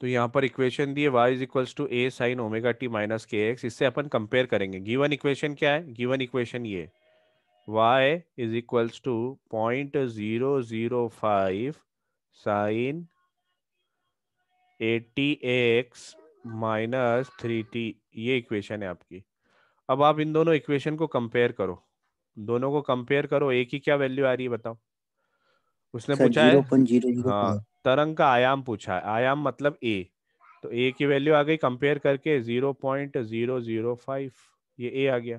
तो यहाँ पर इक्वेशन दिए Y is equals to A sine omega T minus K X इससे अपन कंपेयर करेंगे गिवन इक्वेशन क्या है गिवन इक्वेशन ये y is equals to point zero zero five sine eighty X minus three T ये equation है आपकी अब आप इन दोनों इक्वेशन को कंपेयर करो दोनों को कंपेयर करो ए की क्या वैल्यू आ रही है बताओ उसने पूछा है हाँ तरंग का आयाम पूछा है आयाम मतलब ए तो ए की वैल्यू आ गई कंपेयर करके zero point zero zero five ये ए आ गया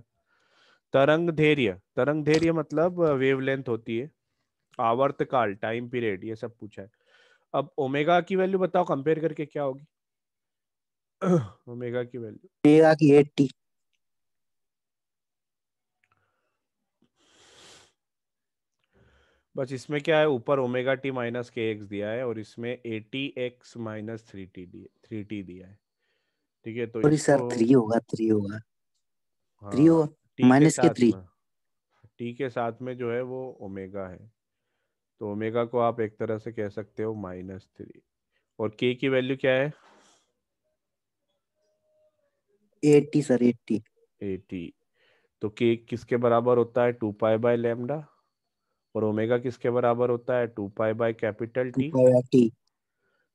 तरंग धैर्य तरंग धैर्य मतलब वेवलेंथ होती है आवर्तकाल टाइम पीरियड ये सब पूछा है अब ओमेगा की वैल्यू बताओ कंपेयर करके क्या होगी ओमेगा की वैल्यू ओमेगा की बस इसमें क्या है ऊपर omega T minus K X दिया है और इसमें A T X minus three T D three T दिया है ठीक है तो सर थ्री होगा थ्री होगा थ्री हाँ, होगा माइनस के थ्री टी के साथ में जो है वो ओमेगा है तो ओमेगा को आप एक तरह से कह सकते हो माइनस थ्री और के की वैल्यू क्या है एटी सर एटी एटी तो के किसके बराबर होता है टू पाई बाय लेमडा और ओमेगा किसके बराबर होता है two pi by capital T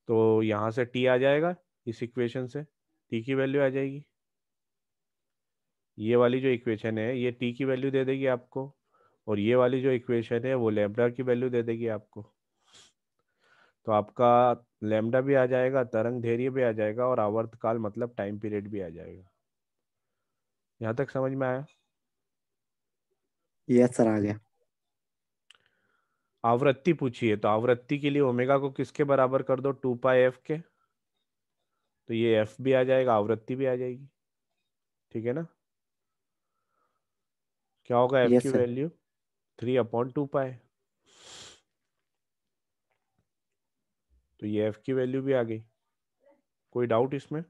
तो यहां से टी आ जाएगा इस इक्वेशन से टी की वैल्यू आ जाएगी ये वाली जो इक्वेशन है ये टी की वैल्यू दे देगी आपको और ये वाली जो इक्वेशन है वो लेमडा की वैल्यू दे देगी आपको तो आपका लेमडा भी आ जाएगा तरंग धैर्य भी आ जाएगा और आवर्तकाल मतलब टाइम पीरियड भी आ जाएगा यहाँ तक समझ में आया यस सर आ गया आवृत्ति पूछी है तो आवृत्ति के लिए ओमेगा को किसके बराबर कर दो टू पाई एफ के तो ये एफ भी आ जाएगा आवृत्ति भी आ जाएगी ठीक है ना क्या होगा एफ की वैल्यू थ्री अपॉन टू पाए तो ये एफ की वैल्यू भी आ गई कोई डाउट इसमें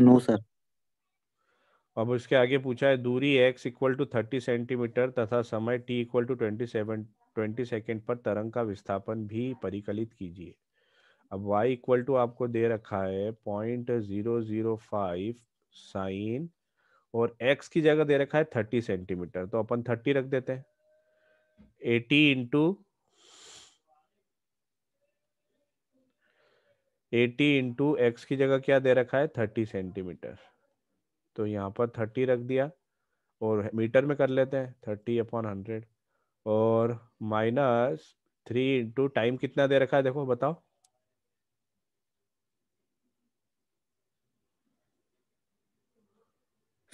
नो no, सर अब उसके आगे पूछा है दूरी X equal to thirty centimetre तथा समय T equal to twenty seven twenty second पर तरंग का विस्थापन भी परिकलित कीजिए अब y इक्वल टू आपको दे रखा है point zero zero five sine और x की जगह दे रखा है थर्टी सेंटीमीटर तो अपन थर्टी रख देते हैं eighty into eighty into X की जगह क्या दे रखा है थर्टी सेंटीमीटर तो यहाँ पर थर्टी रख दिया और मीटर में कर लेते हैं थर्टी अपॉन हंड्रेड और माइनस थ्री इंटू टाइम कितना दे रखा है देखो बताओ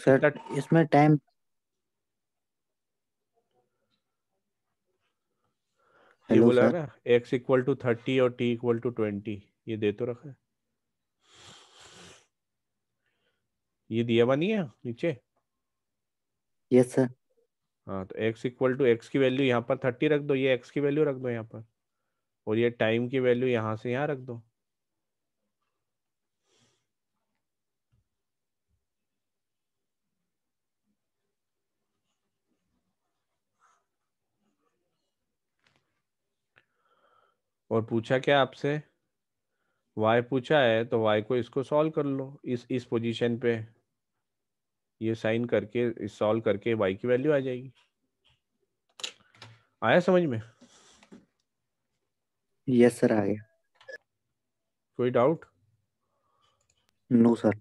सर इसमें टाइम बोला ना एक्स इक्वल टू थर्टी और टी इक्वल टू ट्वेंटी ये दे तो रखा है ये दिया हुआ नहीं है नीचे यस सर हाँ तो एक्स इक्वल टू एक्स की वैल्यू यहाँ पर थर्टी रख दो ये एक्स की वैल्यू रख दो यहाँ पर और ये टाइम की वैल्यू यहाँ से यहाँ रख दो और पूछा क्या आपसे y पूछा है तो y को इसको सॉल्व कर लो इस इस पोजीशन पे ये साइन करके सॉल्व करके वाई की वैल्यू आ जाएगी आया समझ में यस सर आ गया कोई डाउट नो सर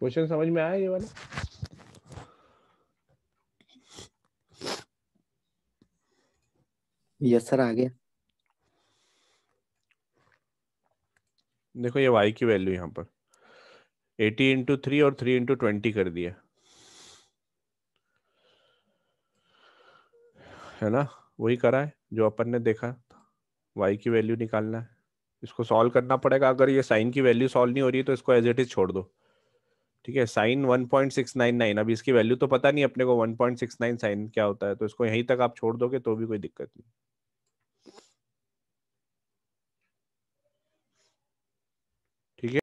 क्वेश्चन समझ में आया ये वाला यस सर आ गया देखो ये वाई की वैल्यू यहाँ पर 80 इंटू थ्री और 3 इंटू ट्वेंटी कर दिया है ना वही करा है जो अपन ने देखा वाई की वैल्यू निकालना है इसको सॉल्व करना पड़ेगा अगर ये साइन की वैल्यू सॉल्व नहीं हो रही है तो इसको एज इट इज छोड़ दो ठीक है sine one point six nine nine अब इसकी वैल्यू तो पता नहीं अपने को one point six nine sine क्या होता है तो इसको यहीं तक आप छोड़ दोगे तो भी कोई दिक्कत नहीं